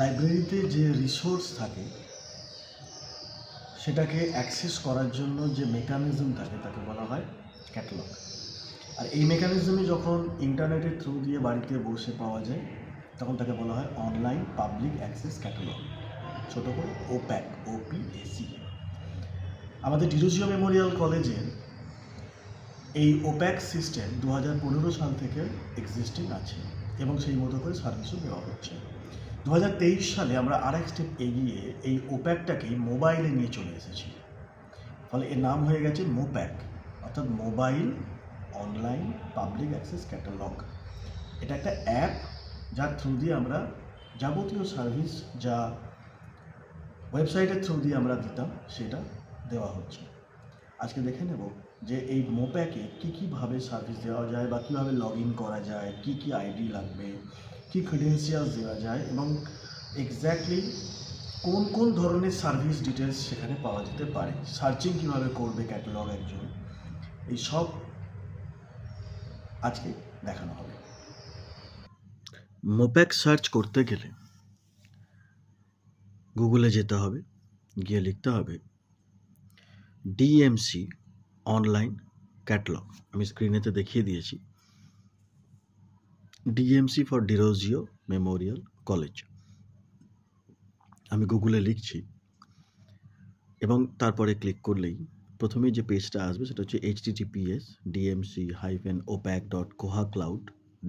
লাইব্রেরিতে যে রিসোর্স থাকে সেটাকে অ্যাক্সেস করার জন্য যে মেকানিজম থাকে তাকে বলা হয় ক্যাটালগ আর এই মেকানিজমে যখন ইন্টারনেটের থ্রু দিয়ে বাড়িতে বসে পাওয়া যায় তখন তাকে বলা হয় অনলাইন পাবলিক অ্যাক্সেস ক্যাটালগ ছোটো করে ওপ্যাক ওপিএসি আমাদের ডিরোজিও মেমোরিয়াল কলেজের এই ওপ্যাক সিস্টেম দু সাল থেকে এক্সিস্টিং আছে এবং সেই মতো করে সার্ভিসও দেওয়া হচ্ছে দু সালে আমরা আরেক স্টেপ এগিয়ে এই ওপ্যাকটাকে মোবাইলে নিয়ে চলে এসেছি ফলে এর নাম হয়ে গেছে মোপ্যাক অর্থাৎ mobile online public access catalogue এটা একটা অ্যাপ যার থ্রু দিয়ে আমরা যাবতীয় সার্ভিস যা ওয়েবসাইটের থ্রু দিয়ে আমরা দিতাম সেটা দেওয়া হচ্ছে আজকে দেখে নেব যে এই মোপ্যাকে কী কীভাবে সার্ভিস দেওয়া যায় বা কীভাবে লগ ইন করা যায় কি কি আইডি লাগবে কি ক্রিডেন্সিয়ালস দেওয়া যায় এবং এক্স্যাক্টলি কোন কোন ধরনের সার্ভিস ডিটেলস সেখানে পাওয়া যেতে পারে সার্চিং কীভাবে করবে ক্যাটালগ একজন এই সব আজকে দেখানো হবে মোপ্যাক সার্চ করতে গেলে গুগলে যেতে হবে গিয়ে লিখতে হবে ডিএমসি অনলাইন ক্যাটলগ আমি স্ক্রিনেতে দেখিয়ে দিয়েছি DMC for Derozio memorial college আমি গুগলে লিখছি এবং তারপরে ক্লিক করলেই প্রথমেই যে পেজটা আসবে সেটা হচ্ছে H TTPS DMC hyphen OPAC dot Koha cloud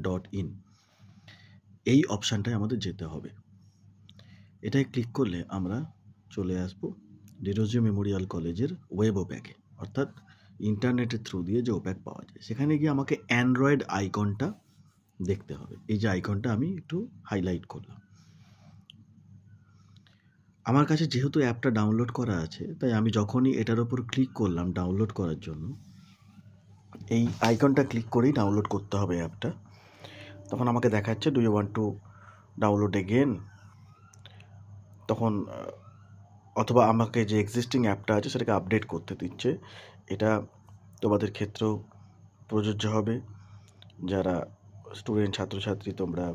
dot in এই অপশানটায় আমাদের যেতে হবে এটায় ক্লিক করলে আমরা চলে আসবো ডিরোজিও মেমোরিয়াল কলেজের ওয়েব ওপ্যাকে অর্থাৎ ইন্টারনেটের থ্রু দিয়ে যে ওপ্যাক পাওয়া যায় সেখানে গিয়ে আমাকে অ্যান্ড্রয়েড আইকনটা দেখতে হবে এই যে আইকনটা আমি একটু হাইলাইট করলাম আমার কাছে যেহেতু অ্যাপটা ডাউনলোড করা আছে তাই আমি যখনই এটার ওপর ক্লিক করলাম ডাউনলোড করার জন্য এই আইকনটা ক্লিক করেই ডাউনলোড করতে হবে অ্যাপটা তখন আমাকে দেখাচ্ছে do you want to download again তখন অথবা আমাকে যে এক্সিস্টিং অ্যাপটা আছে সেটাকে আপডেট করতে দিচ্ছে এটা তোমাদের ক্ষেত্রেও প্রযোজ্য হবে যারা স্টুডেন্ট ছাত্রছাত্রী তোমরা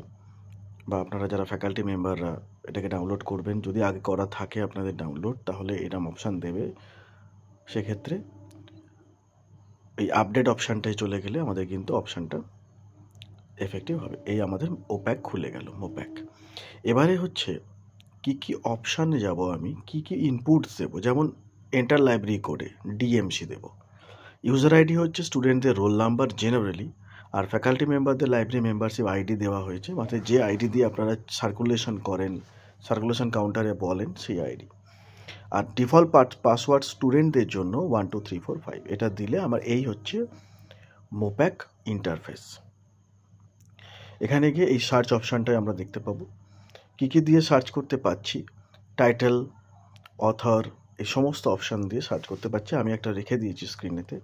বা আপনারা যারা ফ্যাকাল্টি মেম্বাররা এটাকে ডাউনলোড করবেন যদি আগে করা থাকে আপনাদের ডাউনলোড তাহলে এরম অপশান দেবে সেক্ষেত্রে এই আপডেট অপশানটায় চলে গেলে আমাদের কিন্তু অপশানটা এফেক্টিভ হবে এই আমাদের ওপ্যাক খুলে গেল মোপ্যাক এবারে হচ্ছে কি কি অপশানে যাব আমি কি কি ইনপুটস দেবো যেমন এন্টার লাইব্রেরি কোডে ডিএমসি দেব ইউজার আইডি হচ্ছে স্টুডেন্টদের রোল নাম্বার জেনারেলি আর ফ্যাকাল্টি মেম্বারদের লাইব্রেরি মেম্বারশিপ আইডি দেওয়া হয়েছে মানে যে আইডি দিয়ে আপনারা সার্কুলেশন করেন সার্কুলেশন কাউন্টারে বলেন সেই আইডি আর ডিফল্ট পাসওয়ার্ড স্টুডেন্টদের জন্য one two three four five এটা দিলে আমার এই হচ্ছে মোপ্যাক ইন্টারফেস এখানে গিয়ে এই সার্চ অপশানটাই আমরা দেখতে পাবো কী কী দিয়ে সার্চ করতে পাচ্ছি টাইটেল অথর এই সমস্ত অপশান দিয়ে সার্চ করতে পারছি আমি একটা রেখে দিয়েছি স্ক্রিনেতে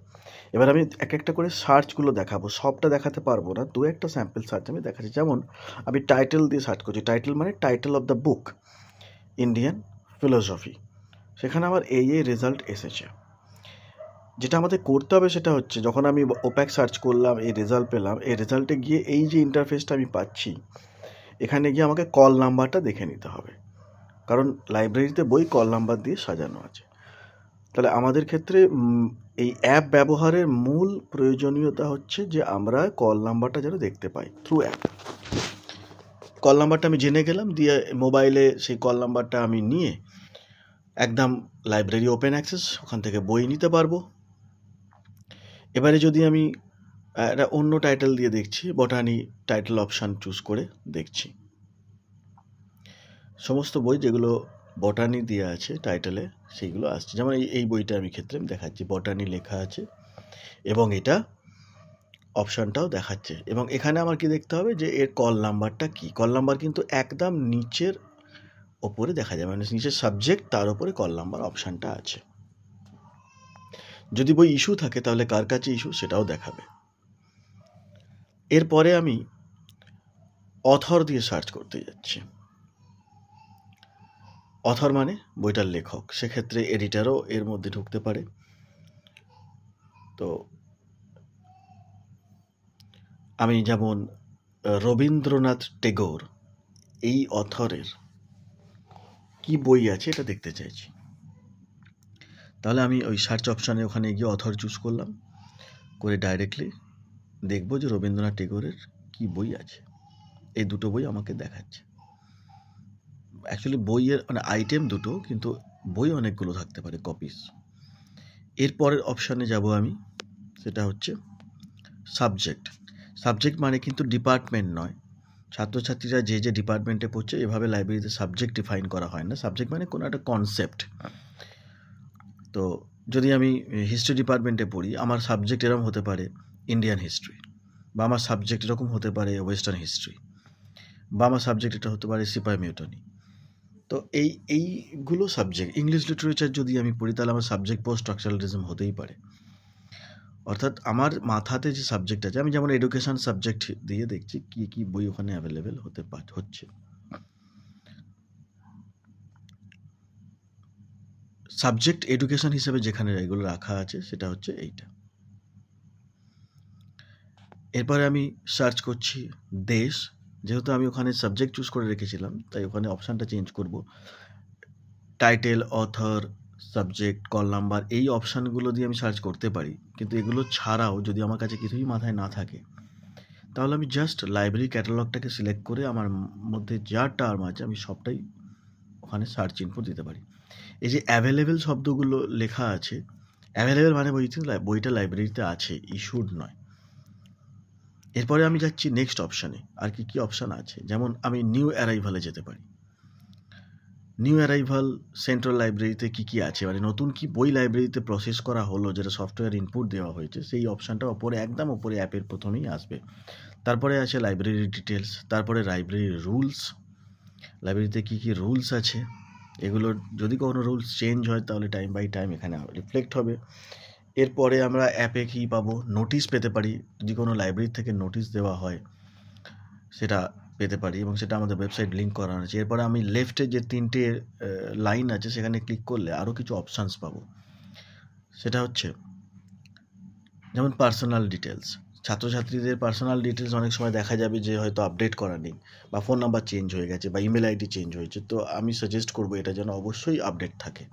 এবার আমি এক একটা করে সার্চগুলো দেখাবো সবটা দেখাতে পারবো না দু একটা স্যাম্পল সার্চ আমি দেখাচ্ছি যেমন আমি টাইটেল দিয়ে সার্চ করছি টাইটেল মানে title of the book Indian philosophy সেখানে আমার এই এই রেজাল্ট এসেছে যেটা আমাদের করতে হবে সেটা হচ্ছে যখন আমি ওপ্যাক সার্চ করলাম এই রেজাল্ট পেলাম এই রেজাল্টে গিয়ে এই যে ইন্টারফেসটা আমি পাচ্ছি এখানে গিয়ে আমাকে কল নাম্বারটা দেখে নিতে হবে কারণ লাইব্রেরিতে বই কল নাম্বার দিয়ে সাজানো আছে তাহলে আমাদের ক্ষেত্রে এই অ্যাপ ব্যবহারের মূল প্রয়োজনীয়তা হচ্ছে যে আমরা কল নাম্বারটা যেন দেখতে পাই থ্রু অ্যাপ কল নাম্বারটা আমি জেনে গেলাম দিয়ে মোবাইলে সেই কল নাম্বারটা আমি নিয়ে একদম লাইব্রেরি ওপেন অ্যাক্সেস ওখান থেকে বই নিতে পারবো এবারে যদি আমি একটা অন্য টাইটেল দিয়ে দেখছি বটানি টাইটেল অপশান চুজ করে দেখছি সমস্ত বই যেগুলো বটানি দেওয়া আছে টাইটেলে সেইগুলো আসছে যেমন এই বইটা আমি ক্ষেত্রে আমি দেখাচ্ছি বটানি লেখা আছে এবং এটা অপশানটাও দেখাচ্ছে এবং এখানে আমার কি দেখতে হবে যে এর কল নাম্বারটা কি কল নাম্বার কিন্তু একদম নিচের ওপরে দেখা যায় মানে নিচের সাবজেক্ট তার ওপরে কল নাম্বার অপশানটা আছে যদি বই ইস্যু থাকে তাহলে কার কাছে ইস্যু সেটাও দেখাবে এরপরে আমি অথর দিয়ে সার্চ করতে যাচ্ছি অথর মানে বইটার লেখক সেক্ষেত্রে এডিটারও এর মধ্যে ঢুকতে পারে তো আমি যেমন রবীন্দ্রনাথ টেগোর এই অথরের কি বই আছে এটা দেখতে চাইছি তাহলে আমি ওই সার্চ অপশানে ওখানে গিয়ে অথর চুজ করলাম করে ডাইরেক্টলি দেখব যে রবীন্দ্রনাথ টেগোরের কি বই আছে এই দুটো বই আমাকে দেখাচ্ছে অ্যাকচুয়ালি বইয়ের মানে আইটেম দুটো কিন্তু বই অনেকগুলো থাকতে পারে কপিস এরপরের অপশানে যাব আমি সেটা হচ্ছে সাবজেক্ট সাবজেক্ট মানে কিন্তু ডিপার্টমেন্ট নয় ছাত্রছাত্রীরা যে যে ডিপার্টমেন্টে পড়ছে এভাবে লাইব্রেরিতে সাবজেক্ট ডিফাইন করা হয় না সাবজেক্ট মানে কোনো একটা কনসেপ্ট তো যদি আমি হিস্ট্রি ডিপার্টমেন্টে পড়ি আমার সাবজেক্ট এরকম হতে পারে ইন্ডিয়ান হিস্ট্রি বা আমার সাবজেক্ট এরকম হতে পারে ওয়েস্টার্ন হিস্ট্রি বা আমার সাবজেক্ট এটা হতে পারে সিপাই মিউটনি তো এই এইগুলো সাবজেক্ট ইংলিশ লিটারেচার যদি আমি পড়ি তাহলে আমার সাবজেক্ট পোস্ট স্ট্রাকচারালিজম হতেই পারে অর্থাৎ আমার মাথাতে যে সাবজেক্ট আছে আমি যেমন এডুকেশান সাবজেক্ট দিয়ে দেখছি কী কী বই ওখানে অ্যাভেলেবেল হতে পার হচ্ছে সাবজেক্ট এডুকেশন হিসেবে যেখানে এগুলো রাখা আছে সেটা হচ্ছে এইটা এরপরে আমি সার্চ করছি দেশ যেহেতু আমি ওখানে সাবজেক্ট চুজ করে রেখেছিলাম তাই ওখানে অপশানটা চেঞ্জ করব title author subject call number এই অপশানগুলো দিয়ে আমি সার্চ করতে পারি কিন্তু এগুলো ছাড়াও যদি আমার কাছে কিছুই মাথায় না থাকে তাহলে আমি জাস্ট লাইব্রেরি ক্যাটালগটাকে সিলেক্ট করে আমার মধ্যে যা টার্ম আছে আমি সবটাই ওখানে সার্চ ইনপুট দিতে পারি এই যে অ্যাভেলেবেল শব্দগুলো লেখা আছে অ্যাভেলেবেল মানে বলছি বইটা লাইব্রেরিতে আছে ইস্যুড নয় এরপরে আমি যাচ্ছি নেক্সট অপশানে আর কি কি অপশান আছে যেমন আমি নিউ অ্যারাইভালে যেতে পারি নিউ অ্যারাইভাল সেন্ট্রাল লাইব্রেরিতে কি কি আছে মানে নতুন কি বই লাইব্রেরিতে প্রসেস করা হলো যেটা সফটওয়্যার ইনপুট দেওয়া হয়েছে সেই অপশানটা ওপরে একদম ওপরে অ্যাপের প্রথমেই আসবে তারপরে আছে লাইব্রেরি ডিটেলস তারপরে লাইব্রেরির রুলস লাইব্রেরিতে কি কি রুলস আছে এগুলোর যদি কোনো রুলস চেঞ্জ হয় তাহলে টাইম বাই টাইম এখানে রিফ্লেক্ট হবে এরপরে আমরা অ্যাপে কী পাবো নোটিশ পেতে পারি যদি কোনো লাইব্রেরি থেকে নোটিশ দেওয়া হয় সেটা পেতে পারি এবং সেটা আমাদের ওয়েবসাইট লিঙ্ক করানো আছে এরপরে আমি লেফটে যে তিনটে লাইন আছে সেখানে ক্লিক করলে আরও কিছু অপশানস পাবো সেটা হচ্ছে যেমন পার্সোনাল ডিটেলস ছাত্রছাত্রীদের পার্সোনাল ডিটেলস অনেক সময় দেখা যাবে যে হয়তো আপডেট করা নেই বা ফোন নাম্বার চেঞ্জ হয়ে গেছে বা ইমেল আইডি চেঞ্জ হয়েছে তো আমি সাজেস্ট করবো এটা যেন অবশ্যই আপডেট থাকে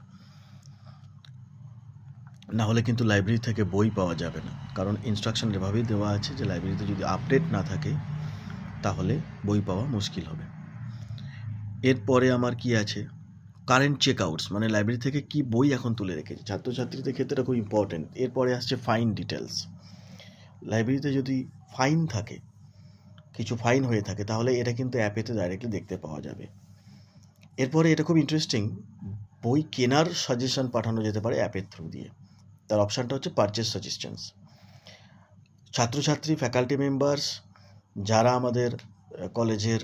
না হলে কিন্তু লাইব্রেরি থেকে বই পাওয়া যাবে না কারণ ইনস্ট্রাকশন এভাবেই দেওয়া আছে যে লাইব্রেরিতে যদি আপডেট না থাকে তাহলে বই পাওয়া মুশকিল হবে এরপরে আমার কি আছে কারেন্ট চেক আউটস মানে লাইব্রেরি থেকে কি বই এখন তুলে রেখেছে ছাত্রছাত্রীদের ক্ষেত্রে খুব ইম্পর্টেন্ট এরপরে আসছে ফাইন ডিটেলস লাইব্রেরিতে যদি ফাইন থাকে কিছু ফাইন হয়ে থাকে তাহলে এটা কিন্তু অ্যাপেতে ডাইরেক্টলি দেখতে পাওয়া যাবে এরপরে এটা খুব ইন্টারেস্টিং বই কেনার সাজেশন পাঠানো যেতে পারে অ্যাপের থ্রু দিয়ে তার অপশানটা হচ্ছে পারচেস সাজেশনস ছাত্রছাত্রী ফ্যাকাল্টি মেম্বার্স যারা আমাদের কলেজের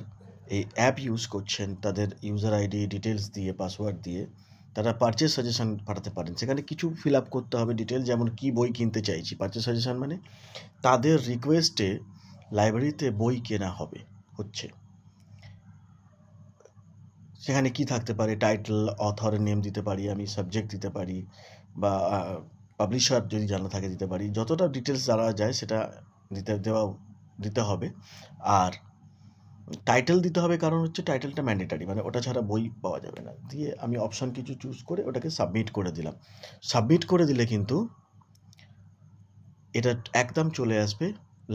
এই অ্যাপ ইউজ করছেন তাদের ইউজার আইডি ডিটেলস দিয়ে পাসওয়ার্ড দিয়ে তারা পারচেস সাজেশান পাঠাতে পারেন সেখানে কিছু ফিল আপ করতে হবে ডিটেল যেমন কি বই কিনতে চাইছি পারচেস সাজেশান মানে তাদের রিকোয়েস্টে লাইব্রেরিতে বই কেনা হবে হচ্ছে সেখানে কি থাকতে পারে টাইটেল অথর নেম দিতে পারি আমি সাবজেক্ট দিতে পারি বা পাবলিশার যদি জানা থাকে দিতে পারি যতটা ডিটেলস জানা যায় সেটা দিতে দেওয়া দিতে হবে আর টাইটেল দিতে হবে কারণ হচ্ছে টাইটেলটা ম্যান্ডেটারি মানে ওটা ছাড়া বই পাওয়া যাবে না দিয়ে আমি অপশান কিছু চুজ করে ওটাকে সাবমিট করে দিলাম সাবমিট করে দিলে কিন্তু এটা একদম চলে আসবে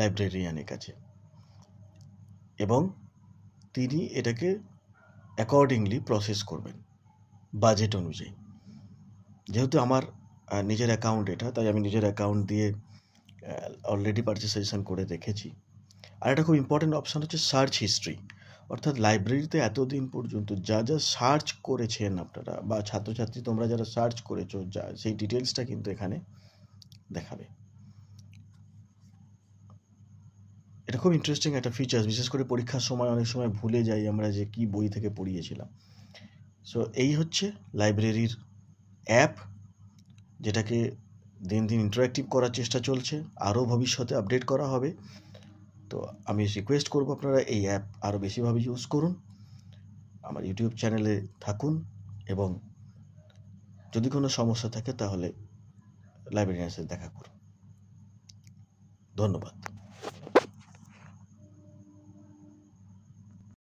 লাইব্রেরিয়ানের কাছে এবং তিনি এটাকে অ্যাকর্ডিংলি প্রসেস করবেন বাজেট অনুযায়ী যেহেতু আমার নিজের অ্যাকাউন্ট এটা তাই আমি নিজের অ্যাকাউন্ট দিয়ে অলরেডি পার্টিসাইজেশন করে দেখেছি আর একটা খুব ইম্পর্টেন্ট অপশান হচ্ছে সার্চ হিস্ট্রি অর্থাৎ লাইব্রেরিতে এতদিন পর্যন্ত যা যা সার্চ করেছেন আপনারা বা ছাত্রছাত্রী তোমরা যারা সার্চ করেছো যা সেই ডিটেলসটা কিন্তু এখানে দেখাবে এটা খুব ইন্টারেস্টিং একটা ফিচার্স বিশেষ করে পরীক্ষার সময় অনেক সময় ভুলে যাই আমরা যে কি বই থেকে পড়িয়েছিলাম সো এই হচ্ছে লাইব্রেরির অ্যাপ যেটাকে দিন দিন ইন্টারাক্টিভ করার চেষ্টা চলছে আরও ভবিষ্যতে আপডেট করা হবে তো আমি রিকোয়েস্ট করব আপনারা এই অ্যাপ আরও বেশিভাবে ইউজ করুন আমার ইউটিউব চ্যানেলে থাকুন এবং যদি কোনো সমস্যা থাকে তাহলে লাইব্রেরিয়ানের দেখা করুন ধন্যবাদ